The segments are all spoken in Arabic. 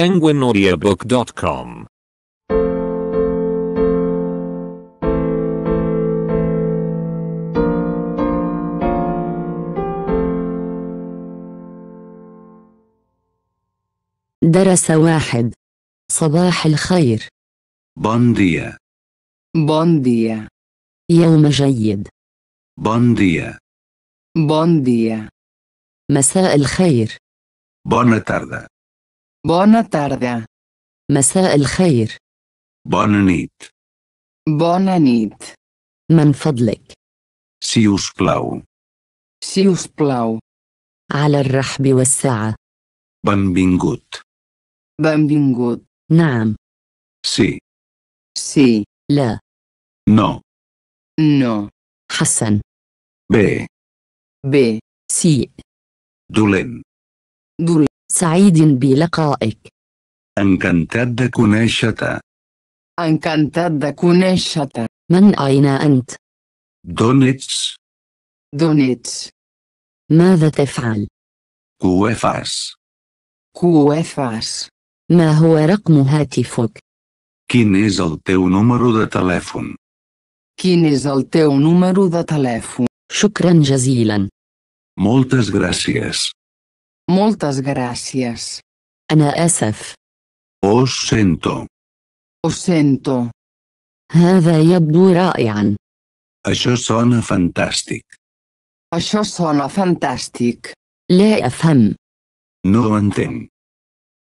penguinaudiobook.com درس واحد صباح الخير بانديا بانديا يوم جيد بانديا بانديا مساء الخير Bona tarda. Bona tarda. مساء الخير. Bona nit. Bona nit. من فضلك. Si us plau. Si us plau. على الرحب والسعة. Benvingut. Benvingut. نعم. Sí. Sí. لا. No. No. حسن. Bé. Bé. Sí. Dolent. Dolent. سعيد بلقائك. Encantat de conèixer-te. Encantat de conèixer-te. من أين أنت؟ دونيتس. دونيتس. ماذا تفعل؟ كوفاس. كوفاس. ما هو رقم هاتفك؟ Quin és el teu número de telèfon? Quin és el teu número de telèfon? شكرا جزيلا. Moltes gràcies. Moltes gràcies. Ana asaf. Os sento. Os sento. Hada يبدو رائعا. Això sona fantàstic. Això sona fantàstic. La afham. No ho entenc.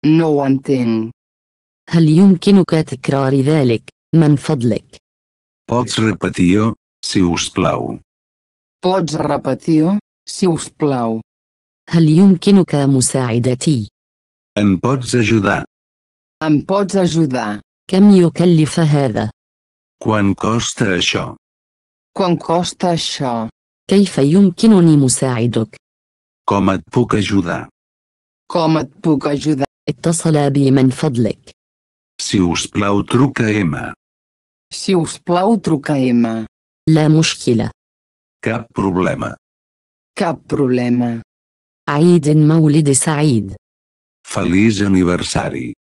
No ho entenc. هل يمكنك تكرار dhalik, man fadlik? Pots repetir-ho, si us plau. Pots repetir-ho, si us plau. هل يمكنك مساعدتي؟ Em pots ajudar? Em بودز ajudar? كم يكلف هذا؟ كوان كوستا això? Quan costa això? كيف يمكنني مساعدك؟ Com et puc ajudar? Com et puc ajudar? اتصل بي من فضلك. Si us plau truca M. Si us plau لا مشكلة. Cap problema. Cap problema. عيد مولد سعيد Feliç aniversari.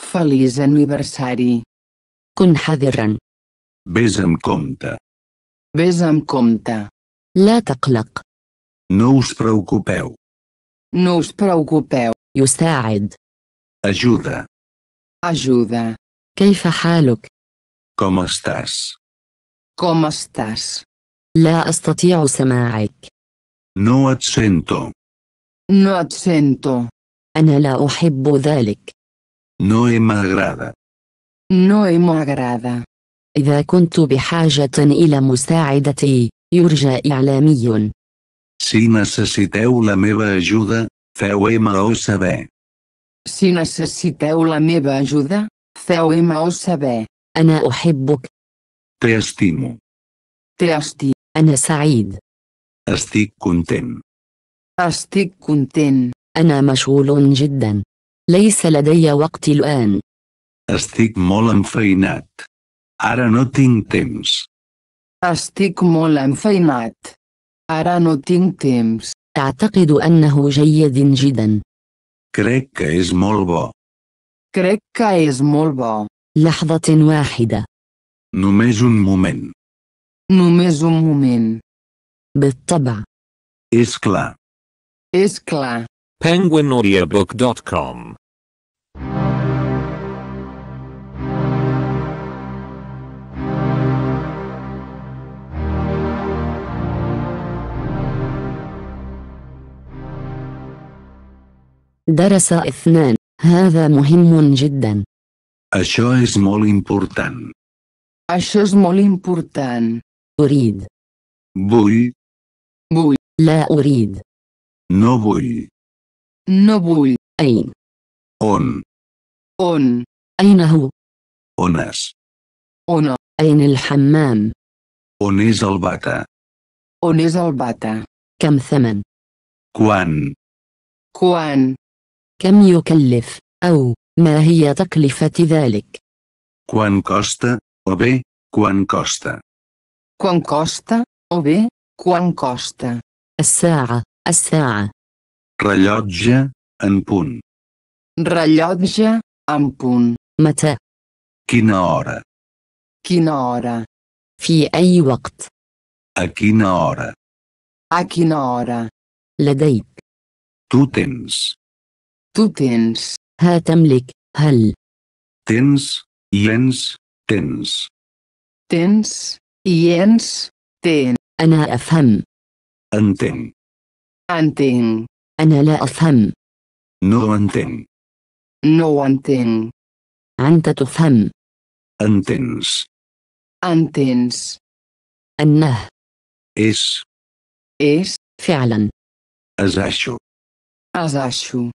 Feliç aniversari. كن حذرا Ves amb compte. Ves amb compte. لا تقلق No us preocupeu. No us preocupeu. يساعد Ajuda. Ajuda. كيف حالك؟ Com estàs? Com estàs? لا أستطيع سماعك No et sento. No accento. أنا لا أحب ذلك. No me agrada. No me agrada. إذا كنت بحاجة إلى مساعدتي، يرجى إعلامي. Si necessiteu la meva ajuda, feu-me-ho saber. Si necessiteu la meva ajuda, feu-me-ho saber. أنا أحبك. Te estimo. Te estimo. أنا سعيد. Estic content. أشتك كونتنت. أنا مشغول جدا. ليس لدي وقت الآن. أستيك مولا فينات. أرى نوتين تيمز أستيك مولا فينات. أرى نوتين تيمز أعتقد أنه جيد جدا. كريك كايز مولبو. كريك كايز مولبو. لحظة واحدة. نوميز أون مومين. نوميز بالطبع. إسكلا. is clear. PenguinAudiobook.com درس اثنان هذا مهم جدا Això és molt important. Això és molt important. أريد Vull, Vull. لا أريد No vull. No vull. Ei. On. On. Aina hu. On és. On. Aina el hammam. On és el bata. On és el bata. Kam zaman. Quan. Quan. Kam yukallif. Au, ma hiya taklifat dhalik. Quan costa, o bé, quan costa. Quan costa, o bé, quan costa. Es-sa'a. الساعة. رلوجة أنبون. رلوجة أنبون. متى؟ كينا أورا. في أي وقت؟ أكينا أورا. لديك. تو تنس. تو تنس. ها تملك، هل؟ تنس، ينس، تنس. تنس، ينس، تن. أنا أفهم. أنتن. أنتين أنا لا أفهم. نو أنتين. نو أنتين. أنت تفهم. أنتنس. أنتنس. أنه. إس. إس. فعلا. أزعشو. أزعشو.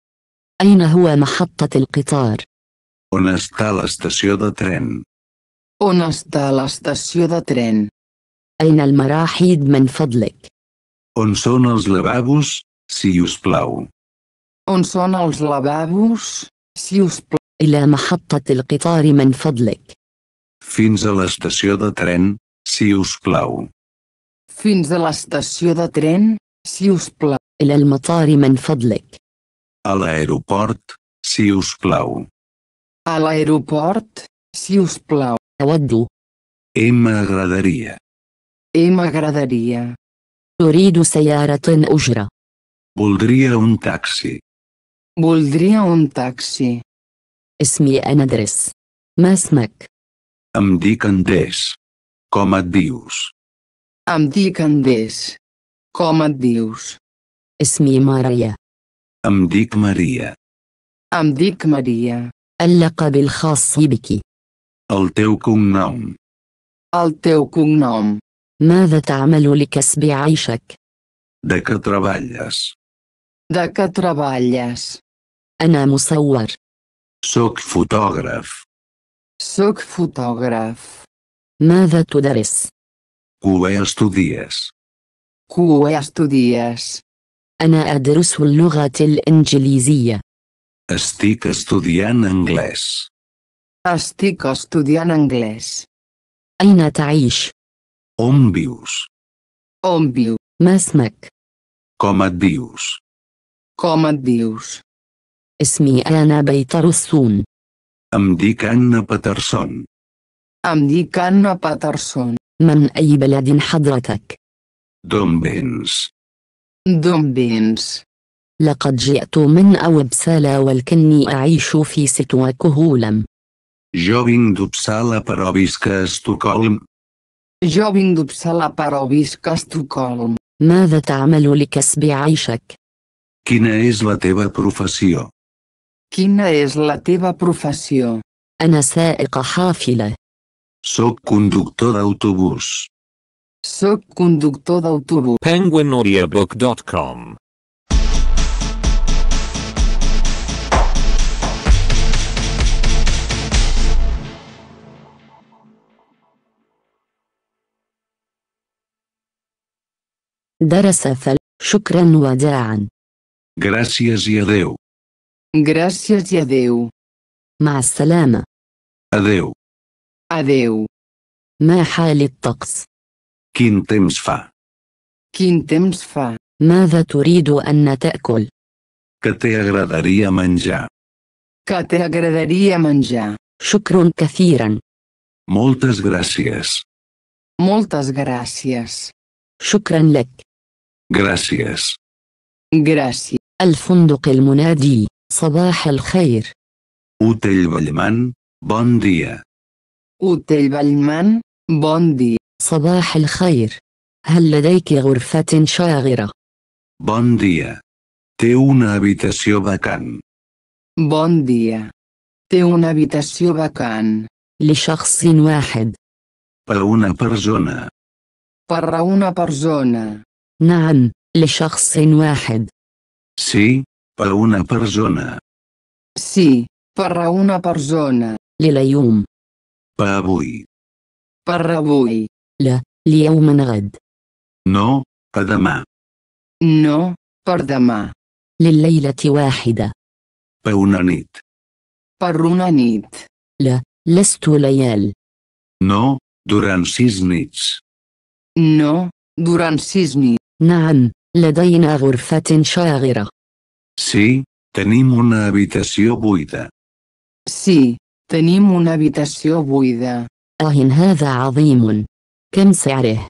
أين هو محطة القطار؟ On està l'estació de tren? On està l'estació de tren? أين المراحيض من فضلك؟ On són els lavabos, si us plau? On són els lavabos, si us plau? إلى محطة القطار من فضلك. Fins a l'estació de tren, si us plau. Fins a l'estació de tren, si us plau. إلى المطار من فضلك. A l'aeroport, si us plau. A l'aeroport, si us plau. أود. Eh m'agradaria. Eh m'agradaria. أريد سيارة أجرة. بولدريا أون تاكسي. بولدريا أون تاكسي. اسمي أندرس. ما اسمك؟ أم ديك أندرس. كوم أديوس. أم ديك أندرس. كوم أديوس. اسمي ماريا. أم ديك ماريا. أم ديك ماريا. اللقب الخاص بك. التو كوم نوم. التو كوم نوم. ماذا تعمل لكسب عيشك؟ De què treballes? De què treballes? أنا مصور. Soc fotògraf. Soc fotògraf. ماذا تدرس؟ Què estudies? Què estudies? أنا أدرس اللغة الإنجليزية. Estic estudiant anglès. Estic estudiant anglès. أين تعيش؟ Ombius. Ombiu. ما اسمك؟ كوماديوس. كوماديوس. اسمي أنا بيترسون. Em dic Anna Patterson. أم دي كان باترسون من أي بلد حضرتك؟ Dombens. دومبينس لقد جئت من أوبسالا ولكني أعيش في ستوكهولم. Jo vinc d'Uppsala بروبيسكا ستوكولم. جوبينغ بسلطة روبيسc a Estocolm. ماذا تعمل لكسب عيشك؟ Quina és la teva professió? Quina és la teva professió? أنا سائق حافلة. Soc conductor d'autobús. Soc conductor d'autobús. penguinaudiobook.com درس فل شكرا وداعا Gràcies i adeu. Gràcies i adeu. مع السلامة Adeu. Adeu. ما حال الطقس؟ Quin temps fa? Quin temps fa? ماذا تريد أن تأكل؟ Què t'agradaria menjar? Què t'agradaria menjar? شكرا كثيرا Moltes gràcies. Moltes gràcies. شكرا لك Gracias. Gracias. الفندق المنادي صباح الخير. Hotel Balman, bon dia. Hotel Balman, bon dia. صباح الخير. هل لديك غرفة شاغرة؟ Bon dia. Té una habitació vacant. Bon dia. Té una habitació vacant. لشخص واحد. Per una persona. Per una persona. نعم, لشخص واحد. Sì, a una persona. Sì, per una persona. لليوم. Per voi. Per voi. لا, ليوم غد. No, a demà. No, per demà. لليلة واحدة. Per una nit. Per una nit. لا, لست ليال. No, durant sis nits. No, durant sis nits. نعم، لدينا غرفة شاغرة. Sí, tenim una habitació buida. Sí, tenim una habitació buida. آه هذا عظيم. كم سعره؟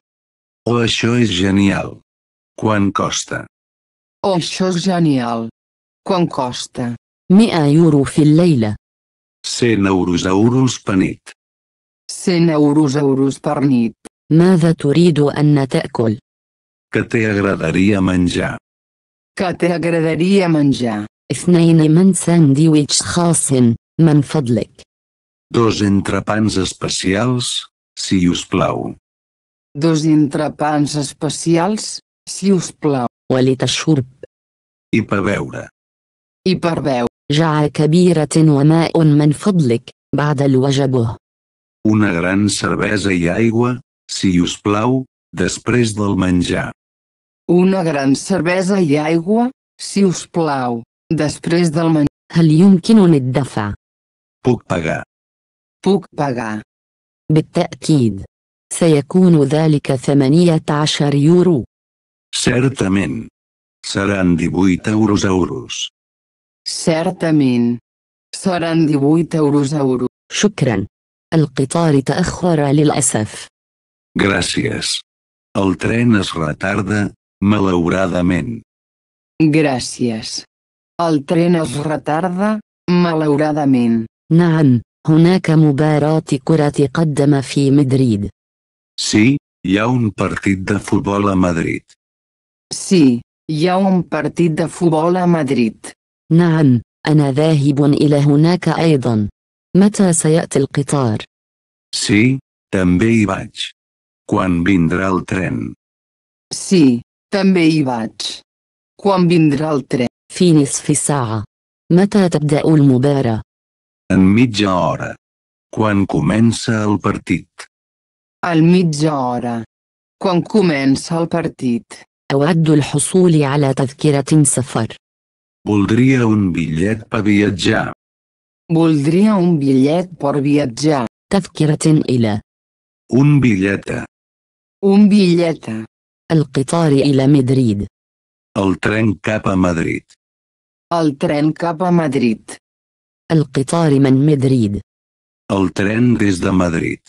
Oh, això és genial. Quant costa? Oh, això és genial. Quant costa? 100 يورو في الليلة. 100 euros euros per nit. 100 euros euros per nit. ماذا تريد أن تأكل؟ Que te agradaria menjar? Que te agradaria menjar? اثنين men ساندويتش خاص men فضلك Dos entrepans especials, si us plau. Dos entrepans especials, si us plau. xurp. I per veure. I per veure. Ja ten o كبيرة on men فضلك bada l'uajabó. Una gran cervesa i aigua, si us plau, després del menjar. Una gran cervesa i aigua, si us plau, després del menjar. et de fa? Puc pagar. Puc pagar. بالتأكيد. سيكون ذلك 18 يورو. Certament. Seran 18 euros euros. Certament. Seran 18 euros euros. شكرا. القطار تأخر للأسف. Gràcies. El tren es retarda, Malauradament. Gràcies. El tren es retarda, malauradament. نعم, هناك مباراة كرة تقدم في مدريد. Sí, hi ha un partit de futbol a Madrid. Sí, hi ha un partit de futbol a Madrid. نعم, أنا ذاهب إلى هناك أيضا. متى سيأتي القطار؟ Sí, també hi vaig. Quan vindrà el tren? Sí, també hi vaig. Quan vindrà el tren? fi saa. Mata متى تبدأ المباراة؟ En mitja hora. Quan comença el partit? Al mitja hora. Quan comença el partit? أود الحصول على تذكرة سفر. Voldria un bitllet per viatjar. Voldria un bitllet per viatjar. تذكرة إلى. Un bitllet. Un bitllet. El القطار إلى مدريد. El tren cap a Madrid. El tren cap a Madrid. El القطار من مدريد. El tren des de Madrid.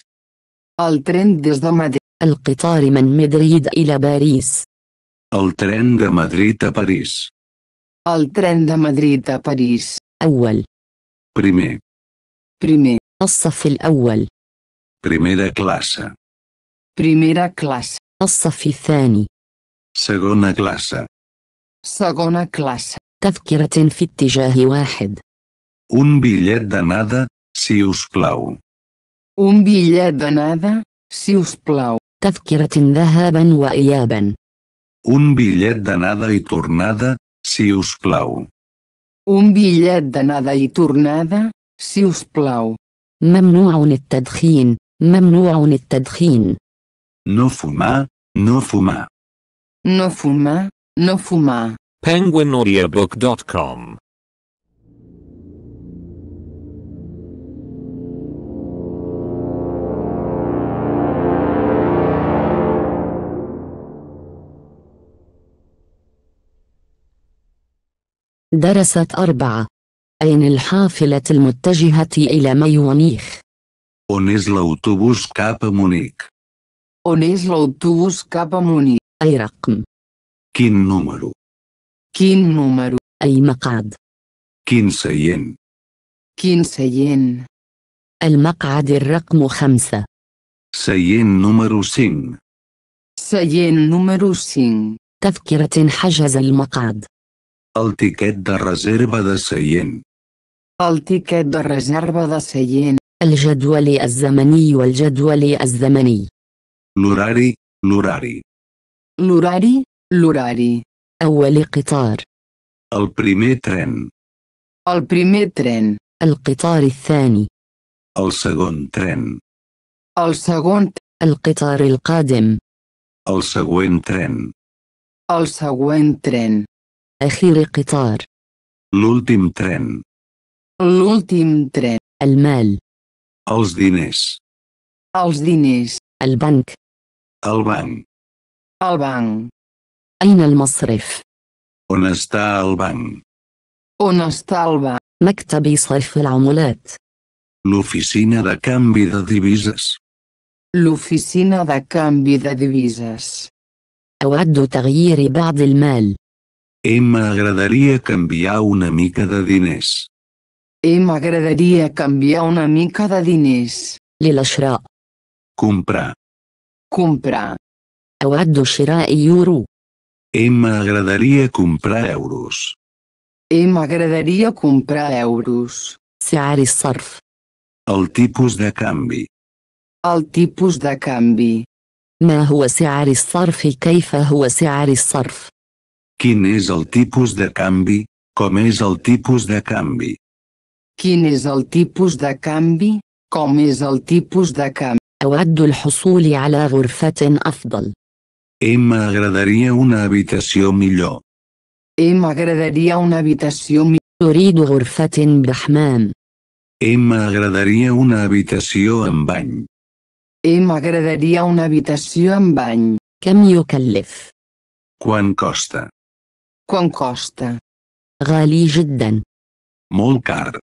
El tren des de Madrid. El القطار من مدريد إلى باريس. El tren de Madrid a París. El tren de Madrid a París. أول. Primer. Primer. الصف الأول. Primera classe. Primera classe. الصف الثاني segona classe segona classe تذكرة في اتجاه واحد un bitllet d'anada si us plau un bitllet d'anada si us plau تذكرة ذهابا وإيابا un bitllet d'anada i tornada si us plau un bitllet d'anada i tornada si us plau ممنوع التدخين ممنوع التدخين No fumar, No fuma. No fuma. No fuma. PenguinAudiobook.com درست أربعة. أين الحافلة المتجهة إلى ميونيخ؟ أونيز لوتوبوس كابا مونيك. On és l'autobús cap a Munic? أي رقم؟ Quin número? Quin número? أي مقعد؟ Quin seient? Quin seient? المقعد الرقم خمسة seient número 5 Seient número 5 تذكرة حجز المقعد El دا ريزيرفا دا سيين. seient. دا ريزيرفا دا سيين. الجدول الزمني والجدول الزمني l'horari, l'horari. L'horari, l'horari. أول قطار. El primer tren. El primer tren. El قطار الثاني. El segon tren. El segon. El قطار القادم. El següent tren. El següent tren. أخير قطار. L'últim tren. L'últim tren. El mal. Els diners. Els diners. El banc banc. البنc البنك أين المصرف؟ On està el banc? On està el banc? مكتب al العملات L'oficina de canvi de divises. L'oficina de canvi de divises. أود تغيير بعض المال I m'agradaria canviar una mica de diners. I m'agradaria canviar una mica de diners. للشراء. Comprar. Comprar. أود شراء يورو. M'agradaria comprar euros. Em M'agradaria comprar euros. i surf. El tipus de canvi. El tipus de canvi. ما هو سعر الصرف كيف هو سعر الصرف Quin és el tipus de canvi? Com és el tipus de canvi? Quin és el tipus de canvi? Com és el tipus de canvi? أود الحصول على غرفة أفضل. Emma agradaría una habitación millón. Emma agradaría una habitación أريد غرفة بحمام. Emma agradaría una habitación baño. Emma agradaría una habitación baño. كم يكلف؟ Quan costa? Quan costa? غالي جدا. Molt car.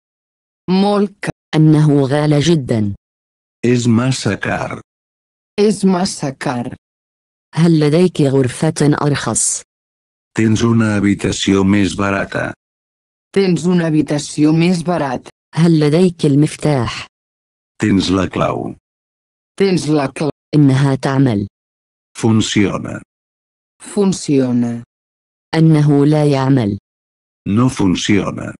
Molt car. أنه غالى جدا. Es más massacar. Es más massacar. هل لديك غرفة أرخص؟ Tens una habitació més barata. Tens una habitació més barata. هل لديك المفتاح؟ Tens la clau. Tens la clau. إنها تعمل. Funciona. Funciona. أنه لا يعمل. No funciona.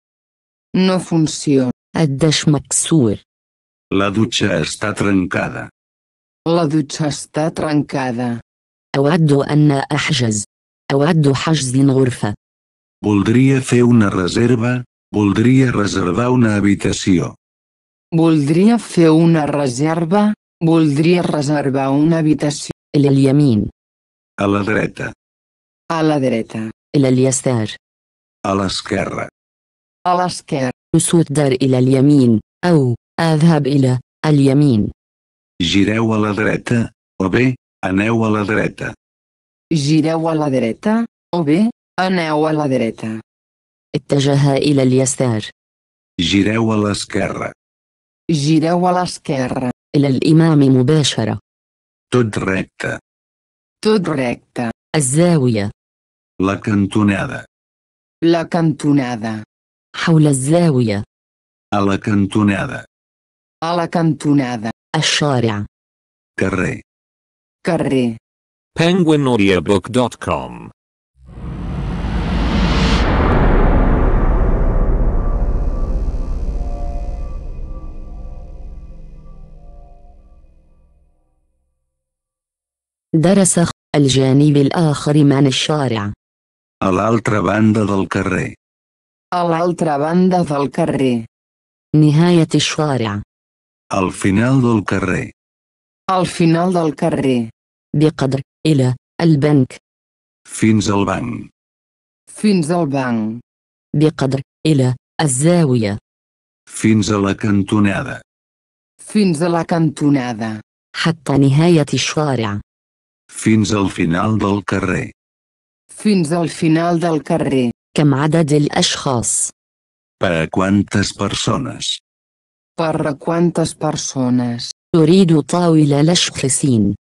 No funciona. الدش مكسور. La dutxa està trencada. La dutxa està trencada. anna ahjaz. أحجز. hajz din gurfa. Voldria fer una reserva, voldria reservar una habitació. Voldria fer una reserva, voldria reservar una habitació. El اليمين. A la dreta. A la dreta. El اليسار. A l'esquerra. A l'esquerra. Usuddar il إلى au. اذهب الى اليمين جيره ولا دريتا او بي انا ولا دريتا جيره ولا دريتا او بي انا ولا دريتا اتجه الى اليسار جيره ولا سكرة جيره ولا سكرة الى الامام مباشره تو دريتا الزاويه لا كانتونادا لا كانتونادا حول الزاويه لا كانتونادا A la cantonada. الشارع. Carrer. Carrer. PenguinAudiobook.com درس الجانب الآخر من الشارع. A l'altra banda del carrer. A l'altra banda del carrer. نهاية الشارع. al final del carrer. Al final del carrer. ila, el banc. Fins al banc. Fins al banc. ila, إلى الزاوية. Fins a la cantonada. Fins a la cantonada. Hatta نهاية الشارع. Fins al final del carrer. Fins al final del carrer. كم عدد الأشخاص؟ Per a quantes persones? Per quantes persones? Urido taula lashkhisin.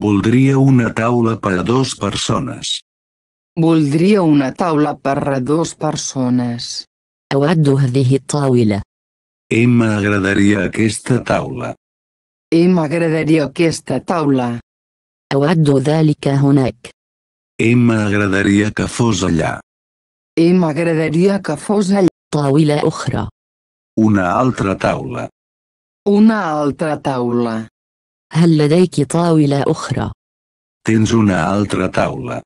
Voldria una taula per a dos persones. Voldria una taula per a dos persones. Awaddu hadhihi taula. Em agradaria aquesta taula. Em agradaria aquesta taula. Awaddu dhalika hunak. Em agradaria que fos allà. Em agradaria que fos allà. طاولة ukhra. Una altra taula. Una altra taula. هل لديك طاولة أخرى؟ Tens una altra taula.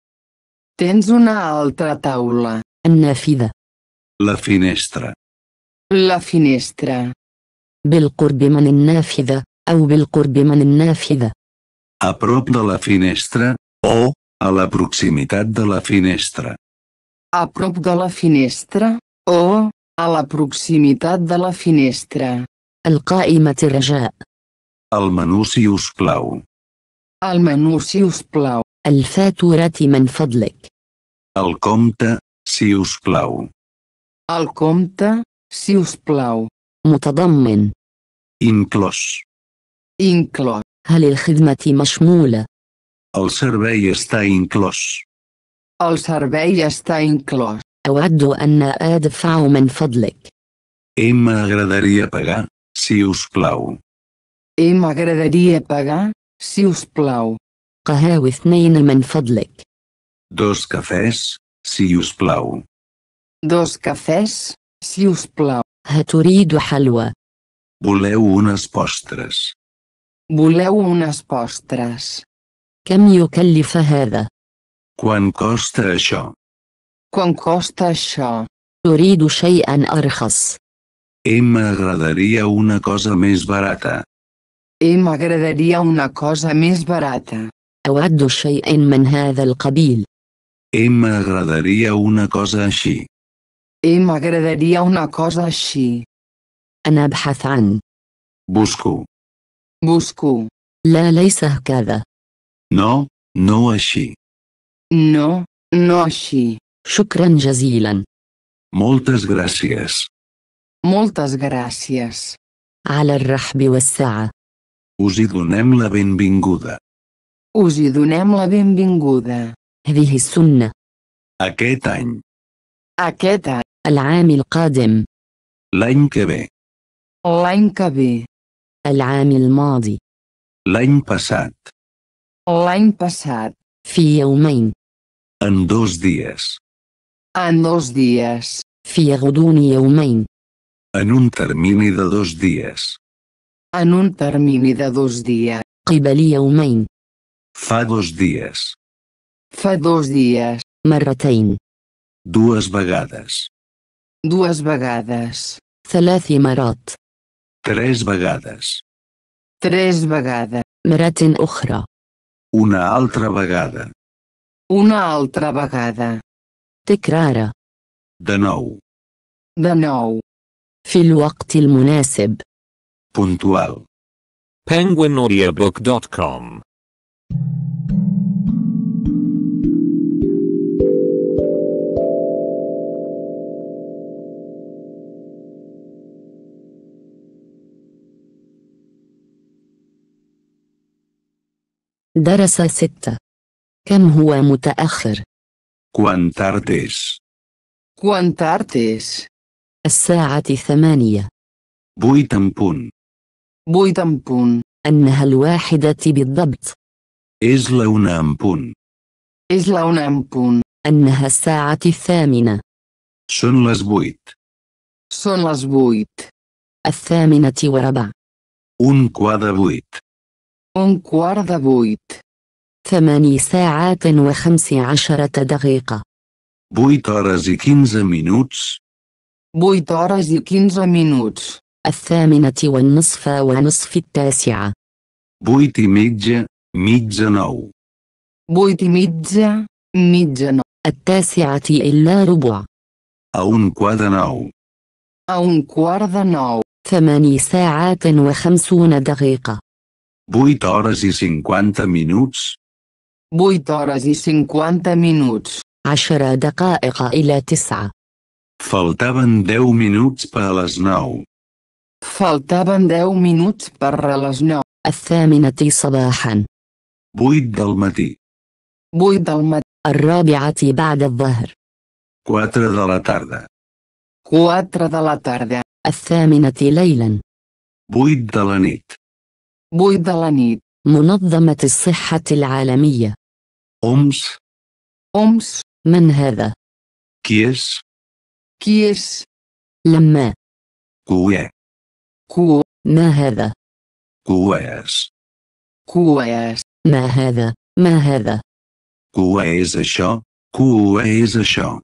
Tens una altra taula. النافذة. La finestra. La finestra. بالقرب من النافذة أو بالقرب من النافذة. A prop de la finestra, o, a la proximitat de la finestra. A prop de la finestra, o, a la proximitat de la finestra. القائمة رجاء. El menú si us plau. Al menú si us plau. الفاتورة i menfadlec. El compte, si us plau. Al compte, si us plau. Mutadammen. Inclòs. Inclòs. el الخدمة mashmula. El servei està inclòs. El servei està inclòs. أود أن أدفع من فضلك. Em agradaria pagar, si us plau. Em agradaria pagar, si us plau. قهاوي اثنين من فضلك. Dos cafès, si us plau. Dos cafès, si us plau. هتريد حلوى. Voleu unes postres. Voleu unes postres. كم يكلف costa això? Quan costa això? أريد شيئا أرخص. E m'agradaria una cosa més barata. E m'agradaria una cosa més barata. أود شيئا من هذا القبيل. E m'agradaria una cosa així. E m'agradaria una cosa així. أنا أبحث عن. Busco. Busco. لا ليس هكذا. No, no així. No, no així. Shukran jazilan. Moltes gràcies. Moltes gràcies. على الرحب والسعة. Us hi donem la benvinguda. Us hi donem la benvinguda. هذه sunna. Aquest any. Aquest any. العام qadim. L'any que ve. L'any que ve. el madi. L'any passat. L'any passat. في يومين. En dos dies. En dos dies. في غضون يومين. En un termini de dos dies. En un termini de dos dies. قبل يومين. Fa dos dies. Fa dos dies. Marratein. Dues vegades. Dues vegades. ثلاث marat. Tres vegades. Tres vegades. Marratin أخرى. Una altra vegada. Una altra vegada. تكرار دنو دنو في الوقت المناسب puntual penguinaudiobook.com درس ستة كم هو متأخر؟ كوانتارتيس كوانتارتيس الساعة ثمانية بوي تمبون بوي تمبون أنها الواحدة بالضبط إز لون إز لون أنها الساعة الثامنة سون لاس بويت سون لاس بويت الثامنة وربع أون quart de vuit. Un quart ثماني ساعات وخمس عشرة دقيقة. بويتارازي كينزا مينوتس. بويتارازي كينزا مينوتس. الثامنة والنصف ونصف التاسعة. بويتي ميجا ميجا نو. بويتي ميجا ميجا نو. التاسعة إلا ربع. أون كوادا نو. أون كوادا نو. ثماني ساعات وخمسون دقيقة. بويتارازي سنكوانتا مينوتس. 8 hores i 50 minuts. 10 دقائق إلى 9. Faltaven 10 minuts per a les 9. Faltaven 10 minuts per a les 9. الثامنة صباحا. 8 del matí. 8 del matí. الرابعة بعد الظهر. 4 de la tarda. 4 de la tarda. الثامنة ليلا. 8 de la nit. 8 de la nit. منظمة الصحة العالمية أمس. أمس. من هذا؟ كيس كيس لما كويا كو ما هذا؟ كويس. كويس. ما هذا؟ ما هذا؟ كويس الشا كويس الشا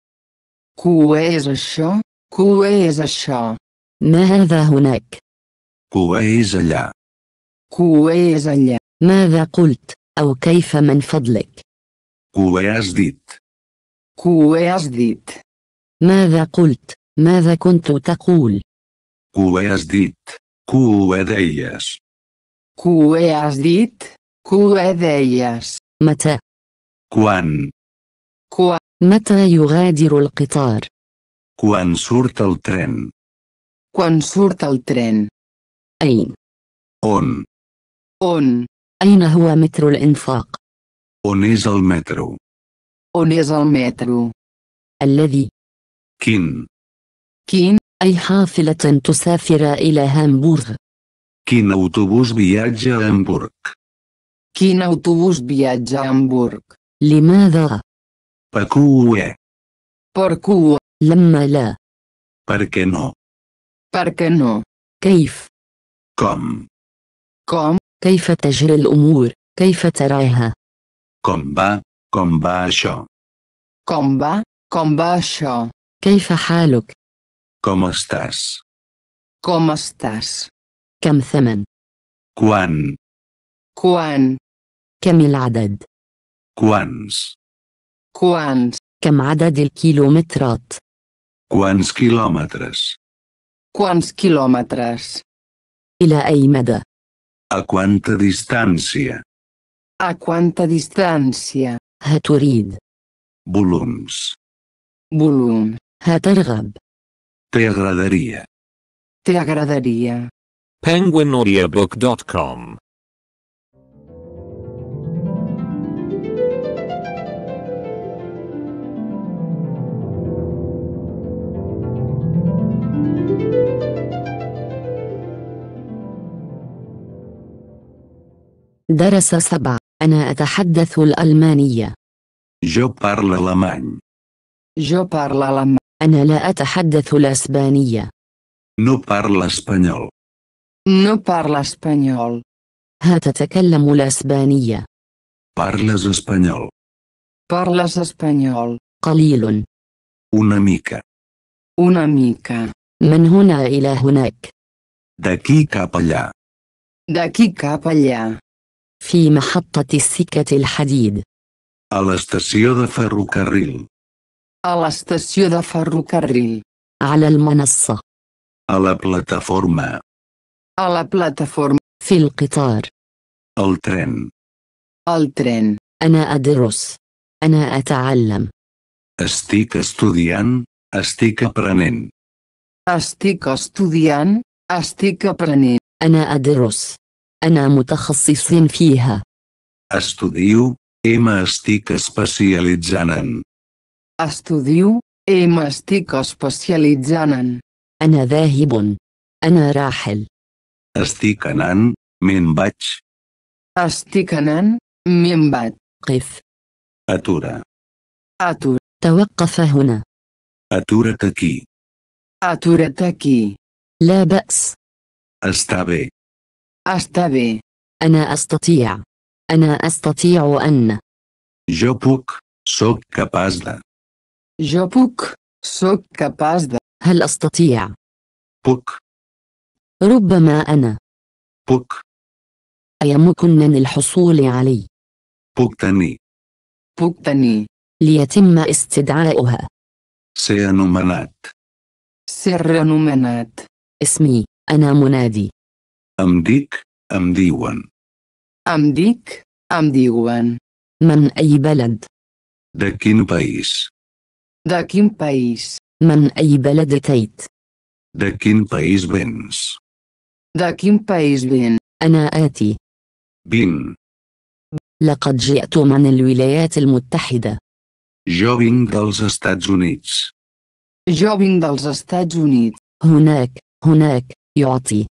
كويس الشا كويس الشا ما هذا هناك؟ كويس لا كويس لا ماذا قلت أو كيف من فضلك؟ كوي أزديت كوي ماذا قلت؟ ماذا كنت تقول؟ كوي أزديت كوي ذياس كوي أزديت كوي ذياس متى؟ كوان كوان متى يغادر القطار؟ كوان سورت الترين كوان سورت الترين أين؟ أون أون أين هو متر الإنفاق؟ أونيزل مترو أونيزل مترو الذي كين كين أي حافلة تسافر إلى هامبورغ كين أوتوبوس بياج هامبورغ كين أوتوبوس بياج هامبورغ لماذا؟ باركوو باركوو لما لا باركي نو كيف؟ كوم كوم كيف تجري الأمور؟ كيف تراها؟ كم با كم با شو؟ كم با كم با شو؟ كيف حالك؟ كم استاس؟ كم استاس؟ كم ثمن؟ كوان كوان كم العدد؟ كوانس كوانس كم عدد الكيلومترات؟ كوانس كيلومترس كوانس كيلومترس إلى أي مدى؟ A quanta distància? A quanta distància? A Turid. Volums. Volum. A agradaria te agradaria Penguinaudiobook.com درس سبع أنا أتحدث الألمانية جو بارل لامان جو بارل لامان أنا لا أتحدث الأسبانية نو بارل أسبانيول نو بارل أسبانيول ها تتكلم الأسبانية بارلز أسبانيول بارلز أسبانيول قليل أنا ميكا أنا ميكا من هنا إلى هناك دكيكا كابلا دكيكا كابلا في محطة السكة الحديد. A l'estació de ferrocarril. A l'estació de ferrocarril. على المنصة. A la plataforma. A la plataforma. في القطار. El tren. El tren. أنا أدرس. أنا أتعلم. Estic estudiant, estic aprenent. Estic estudiant, estic aprenent. أنا أدرس. أنا متخصص فيها. أستوديو إما أستيك سبيسياليزانن. أستوديو إما أستيك سبيسياليزانن. أنا ذاهب. أنا راحل. أستيك أنان من باتش. أستيك أنان من باتش. قف. أتورا. أتورا. توقف هنا. أتورا تكي. أتورا تكي. لا بأس. أستابي. أستطيع. أنا أستطيع. أنا أستطيع أن. جوبوك سوك Soc capaç de. Jo puc. Soc de. هل أستطيع؟ puc. ربما أنا. puc. أيمكنني الحصول علي. puc tenir. puc tenir. ليتم استدعاؤها. ser anomenat. اسمي. أنا منادي. أمديك ديك أم ديوان أم ديك من أي بلد؟ داكين بايس داكين بايس من أي بلد تيت؟ داكين بايس بنس داكين بايس بين أنا آتي بين لقد جئت من الولايات المتحدة جوين دالز استاتز جوين دالز استاتز هناك هناك يعطي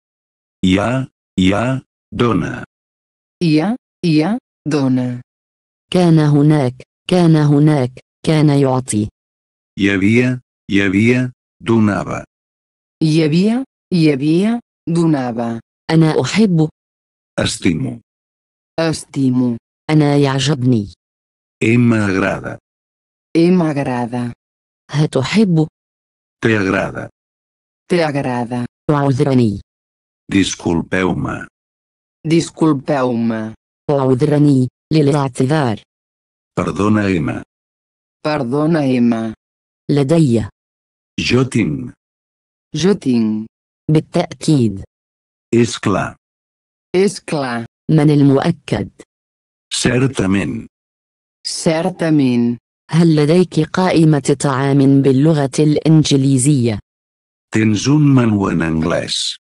يا يا دونا يا يا دونا كان هناك كان هناك كان يعطي يبيع يبيع دونابا يبيع يبيع دونابا أنا أحب أستيمو أستيمو أنا يعجبني إما أغرادا إما أغرادا هتحب تي أغرادا تي أغرادا تعذرني disculpeu me disculpeu me li للاعتذار. Perdona-me. perdona La deia. Jo tinc. Jo tinc. بالتأكيد. És clar. És clar. el المؤكد؟ certament. certament. هل لديك قائمة طعام باللغة الإنجليزية؟ تنزون من ون انجليز.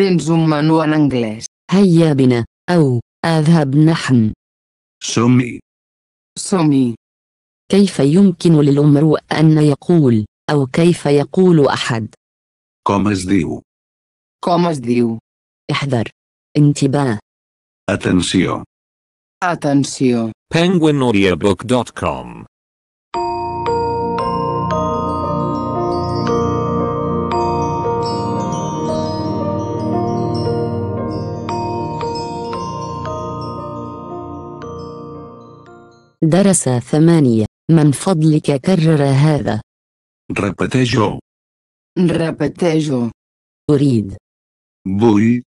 تنزم مانوال انجليز هيا بنا او اذهب نحن سمي سمي كيف يمكن للامر ان يقول او كيف يقول احد كومز ديو كومز ديو احذر انتباه اتنسيو اتنسيو penguinaudiobook.com درس ثمانية من فضلك كرر هذا ربتاجو ربتاجو أريد بوي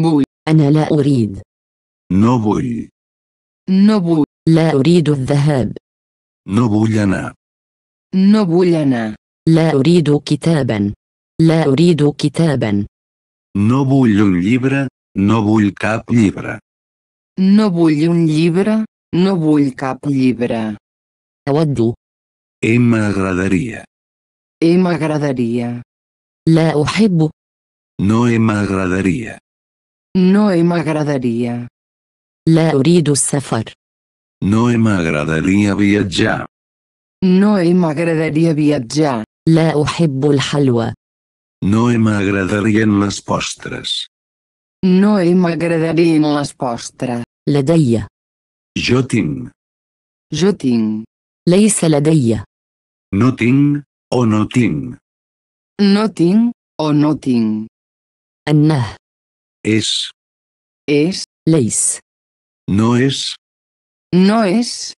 بوي أنا لا أريد نو بوي نو بوي لا أريد الذهاب نو بوي أنا نو بوي أنا لا أريد كتابا لا أريد كتابا نو بوي لون ليبرا نو بوي كاب ليبرا نو بوي لون ليبرا No vull cap llibre. أود. Em m'agradaria. Em m'agradaria. La أحب. No em m'agradaria. No em m'agradaria. La oridu السفر. No em m'agradaria viatjar. No em m'agradaria viatjar. لا el halwa. No em agradarien les postres. No i en les postres. La deia. Jo tinc. Jo tinc. ليس لدي. No tinc o no tinc. No tinc o no tinc. Anna. És. És. ليس. No és. No és.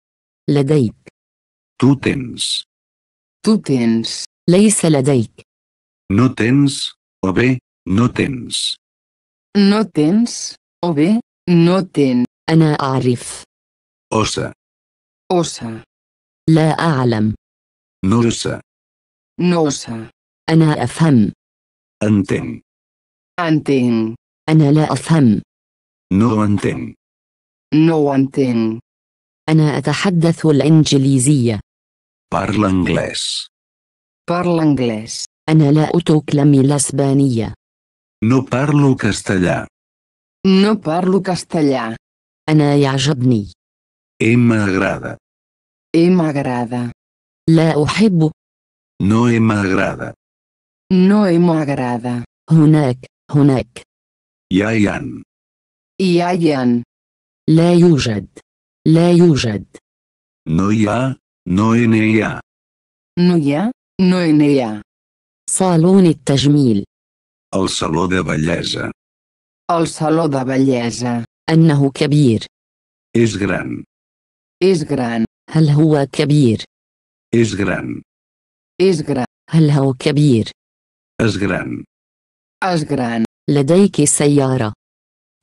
لديك. Tu tens. Tu tens. ليس لديك. No tens o bé no tens. No tens o bé no tens. Anna Arif. أوسا أوسا لا أعلم نوسا نوسا أنا أفهم أنتن أنتن أنا لا أفهم نوانتن نوانتن أنا أتحدث الإنجليزية بارل إنجليز بارل إنجليز أنا لا أتكلم الإسبانية نو بارلو castellà. نو بارلو castellà. أنا يعجبني. Emma agrada. Emma agrada. La أحب. No Emma agrada. No Emma agrada. هناك هناك. يايان. يايان. لا يوجد. لا يوجد. No ya, no en ella. No ya, no en ella. ha. صالون التجميل. El saló de bellesa. El saló de bellesa. أنه كبير. És gran. Es gran. هل هو كبير؟ Es gran. Es gran. هل هو كبير؟ Es gran. Es gran. لديك سيارة.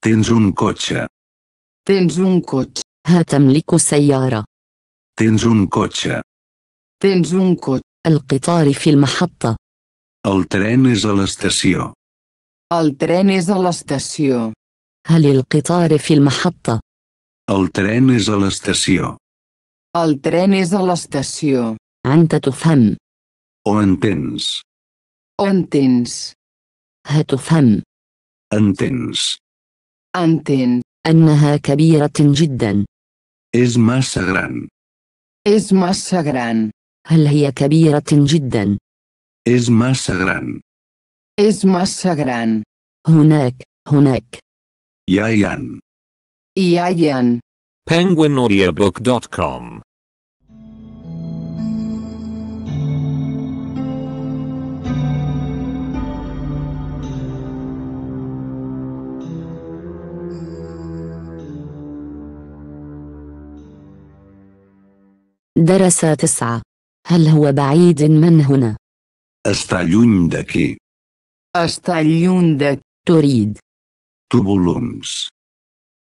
Tens un cotxe. Tens un cotxe. ها تملك سيارة. Tens un cotxe. Tens un cotxe. القطار في المحطة. El tren és a l'estació. El tren és a l'estació. هل القطار في المحطة؟ El tren és a l'estació. El tren és a l'estació. Anta tufam. Ho entens. Ho entens. هتفهم. Entens. Entén. أنها كبيرة جدا. És massa gran. És massa gran. hi هي كبيرة جدا؟ És massa gran. És massa gran. هناك, هناك. Ja hi han. Ian. PenguinAudiobook.com درس تسعة هل هو بعيد من هنا؟ أستاليوندكي أستاليوندك تريد تبولومس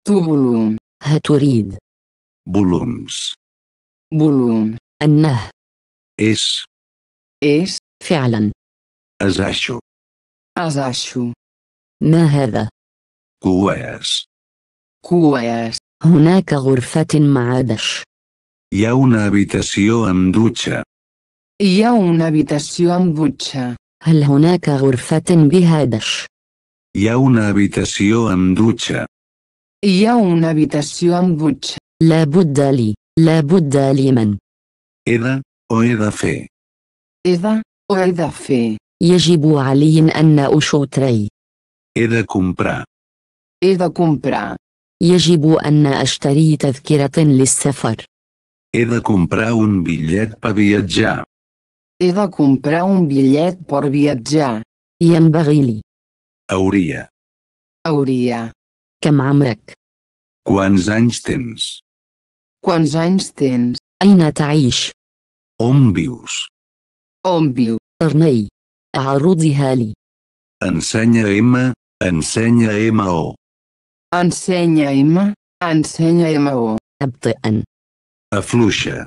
تو بولوم ها تريد بولومز بولوم أنه إس إس فعلا أزاشو أزاشو ما هذا؟ كوياس كوياس هناك غرفة مع دش يونا بيتاسيو أندوتشا يونا بيتاسيو أندوتشا هل هناك غرفة بها دش؟ يونا بيتاسيو أندوتشا Hi ha una habitació amb dutxa. La budda li, la budda li men. He de, o he de fer. He de, o he de fer. يجب علي أن أشتري. He de comprar. He de comprar. يجب أن ashtari تذكرة للسفر. He de comprar un bitllet per viatjar. He de comprar un bitllet per viatjar. ينبغي لي. Hauria. Hauria. كم عمرك؟ Quants anys tens? Quants anys tens? أين تعيش؟ On vius? On viu? قرني أعرضها لي Ensenya M, ensenya MO. Ensenya M, ensenya MO. أبطئا Afluixa.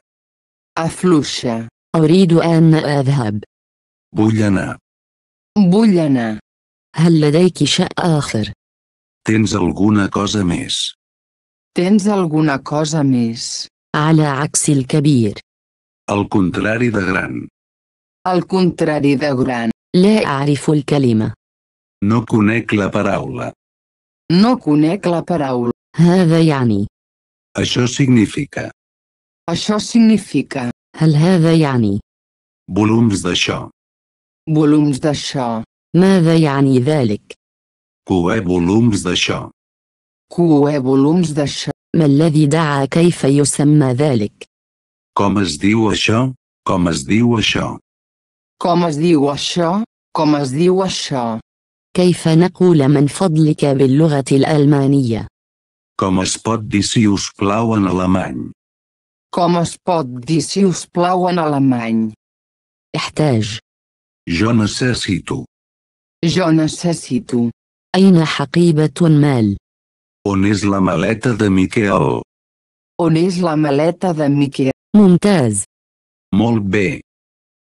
Afluixa. أريد أن أذهب Vull anar. Vull anar. هل لديك شيء آخر؟ Tens alguna cosa més? Tens alguna cosa més? Ala Axil Kabir. Al contrari de gran. Al contrari de gran. arifu el kalima. No conec la paraula. No conec la paraula. Hada yani. Això significa. Això significa. El hada yani. Volums d'això. Volums d'això. Mada yani ذلك؟ كو بولومز شا كو بولومز شا ما الذي دعا كيف يسمى ذلك؟ كومز دي وشا كومز دي وشا كومز دي وشا كوم دي وشا كيف نقول من فضلك باللغة الألمانية؟ كوم از بوت دي سيوس بلاو ان الماني كوم از دي سيوس بلاو ان ألمان احتاج جو نسيسيتو جو نسيسيتو أين حقيبة مال؟ On és la maleta de Miquel? On és la maleta de Miquel? ممتاز. Molt bé.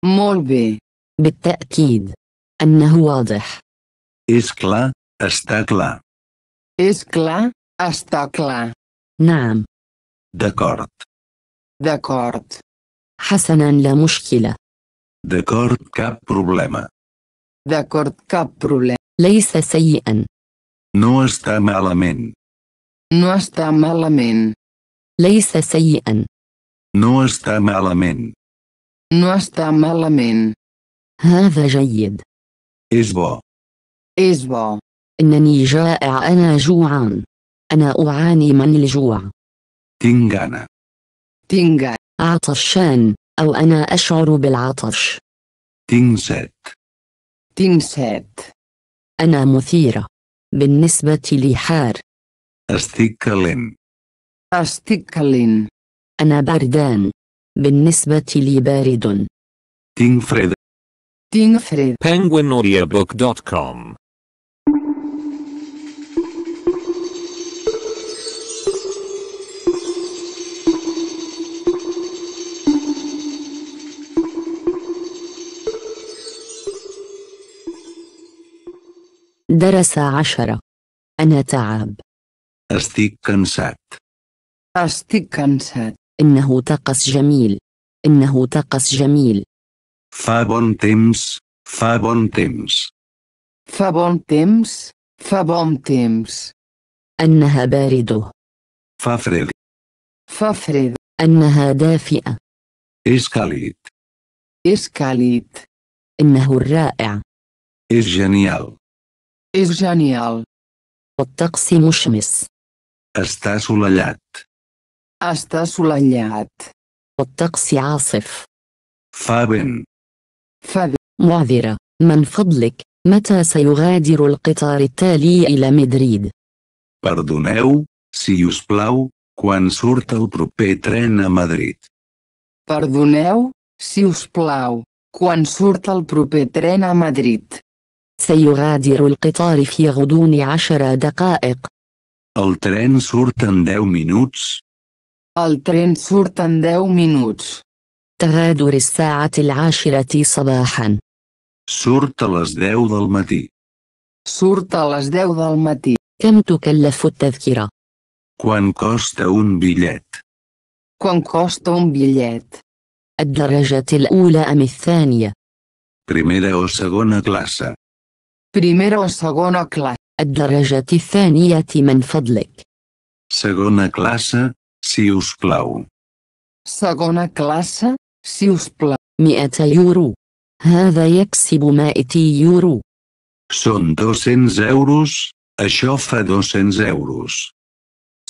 Molt bé. بالتأكيد. أنه واضح. És clar, està clar. És clar, està clar. نعم. D'acord. D'acord. حسنا لا مشكلة. D'acord, cap problema. D'acord, cap problema. ليس سيئا. No està malament. No està malament. ليس سيئا. No està malament. No està malament. هذا جيد. És bo. És bo. إنني جائع أنا جوعان. أنا أعاني من الجوع. Tinc gana. Tinc gana. عطشان أو أنا أشعر بالعطش. Tinc set. Tinc set. أنا مثيرة. بالنسبة لي حار. أستيكالين. أستيكالين. أنا باردان. بالنسبة لي بارد. تينغ فريد. درس عشرة أنا تعب أستيك كنسات أستيك كنسات إنه طقس جميل إنه طقس جميل فابون تيمس فابون تيمس فابون تيمس فابون تيمس أنها باردة فافرد فافرد أنها دافئة إسكاليت إسكاليت إنه الرائع إس جنيال. És genial. El taxi muixmés. Està assolellat. Està assolellat. الطقس àsif. fa vent. Fa vent. معذرة، من فضلك، متى سيغادر القطار التالي إلى مدريد؟ Perdoneu, si us plau, quan surt el proper tren a Madrid. Perdoneu, si us plau, quan surt el proper tren a Madrid. سيغادر القطار في غضون عشر دقائق. الترين سورتن داو مينوتس. الترين سورتن داو مينوتس. تغادر الساعة العاشرة صباحا. سورت لس داو دالمتي. سورت لس داو دالمتي. كم تكلف التذكرة؟ كوان كوستا اون بيلات. كوان كوستا اون بيلات. الدرجة الأولى أم الثانية؟ Primera o segona classe. Primero وسegona classe. الدرجة الثانية من فضلك. Segona classe, si us plau. Segona classe, si us plau. 100 يورو. هذا يكسب 100 يورو. Són 200 euros, això fa 200 euros.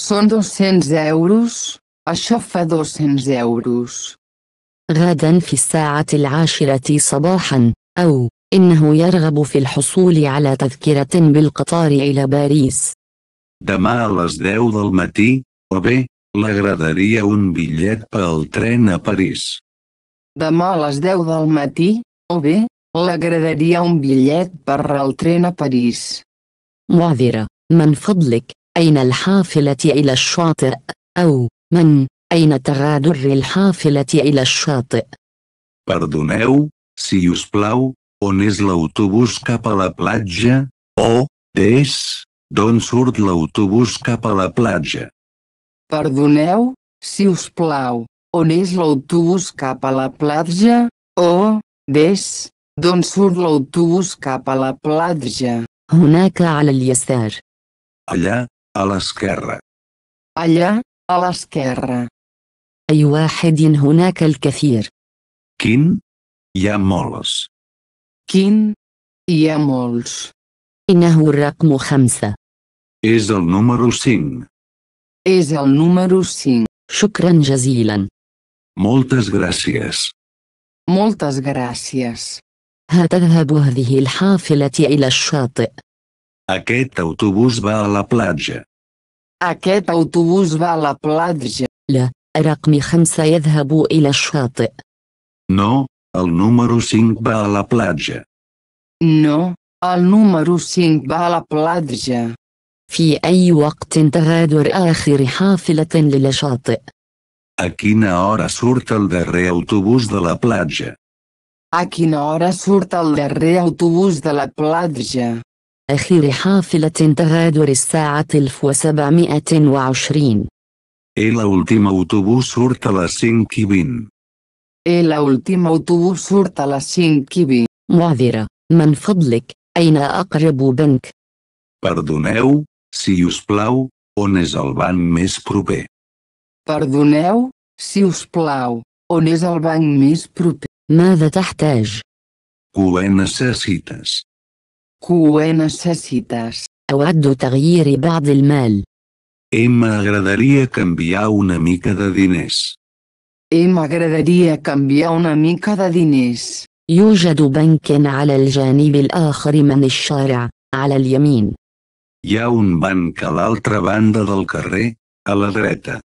Són 200 euros, això fa 200 euros. غدا في الساعة العاشرة صباحا أو إنه يرغب في الحصول على تذكرة بالقطار إلى باريس. Demà a les 10 del matí, o bé, l'agradaria un bitllet pel tren a París. Demà a les 10 del matí, o bé, l'agradaria un bitllet per al tren a París. معذرة، من فضلك، أين الحافلة إلى الشاطئ؟ أو من أين تغادر الحافلة إلى الشاطئ؟ Perdoneu, si us plau, On és l'autobús cap a la platja? O, des, d'on surt l'autobús cap a la platja? Perdoneu, si us plau, on és l'autobús cap a la platja? O, des, d'on surt l'autobús cap a la platja? que a اليسار. Allà, a l'esquerra. Allà, a l'esquerra. أي واحد هناك الكثير. Quin? Hi ha molts. quin hi ha molts. إنه الرقم خمسة. És el número 5. És el número 5. شكرا جزيلا. Moltes gràcies. Moltes gràcies. هتذهب هذه الحافلة إلى الشاطئ. Aquest autobús va a la platja. Aquest autobús va a la platja. لا، رقم خمسة يذهب إلى الشاطئ. No, El número 5 va a la platja. No, el número 5 va a la platja. في أي وقت تغادر آخر حافلة للشاطئ؟ A quina hora surt el darrer autobús de la platja? A quina hora surt el darrer autobús de la platja? آخر حافلة تغادر الساعة 1720. El últim autobús surt a les 5 i 20. Eh, l'últim autobús surt a les 5 i 20. Muadira, men fodlik, aina akrebu bank. Perdoneu, si us plau, on és el banc més proper? Perdoneu, si us plau, on és el banc més proper? Ma de tahtaj. Què necessites? Què necessites? Awaddu taghyiri ba'd el mal. Em eh, agradaria canviar una mica de diners i m'agradaria canviar una mica de diners. يوجد بنك على الجانب الآخر من الشارع، على اليمين. Hi ha un banc a l'altra banda del carrer, a la dreta.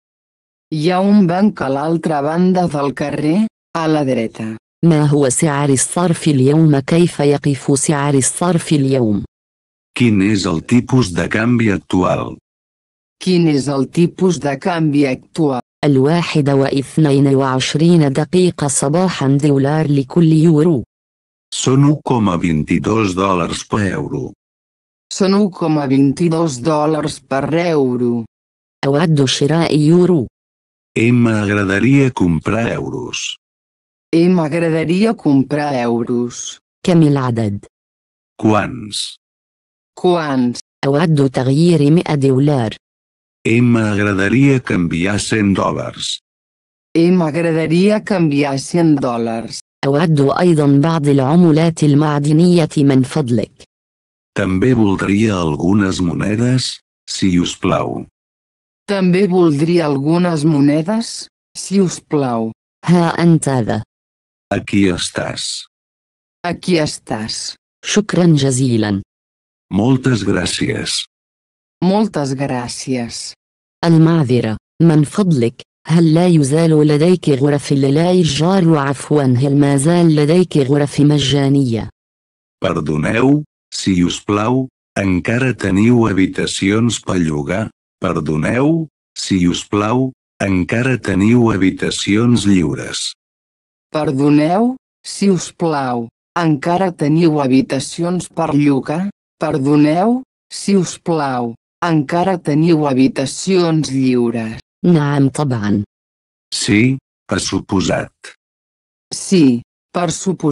Hi ha un banc a l'altra banda del carrer, a la dreta. ما هو سعر الصرف اليوم كيف يقف سعر الصرف اليوم؟ Quin és el tipus de canvi actual? Quin és el tipus de canvi actual? الواحدة واثنين وعشرين دقيقة صباحا دولار لكل يورو. Sono 22 dollars per euro. Sono 22 dollars per euro. أود شراء يورو. E m'agradaria comprar euros. E m'agradaria comprar euros. كم العدد؟ كوانس. كوانس. أود تغيير 100 دولار. Em agradaria canviar 100 dòlars. Em agradaria canviar 100 دولار. أود أيضا بعض العملات المعدنية من فضلك. També voldria algunes monedes, si us plau. També voldria algunes monedes, si us plau. ها أنت ذا. Aquí estàs. Aquí estàs. شكرا جزيلا. Moltes gràcies. Moltes gràcies. màdira, men fadlik, هل لا يزال لديك غرف للايجار إيجار عفوا هل ما زال لديك غرف مجانية Perdoneu, si us plau, encara teniu habitacions per llogar? Perdoneu, si us plau, encara teniu habitacions lliures. Perdoneu, si us plau, encara teniu habitacions per llogar? Perdoneu, si us plau, encara teniu habitacions lliures. Naam طبعا. Sí, per suposat. Sí, per suposat.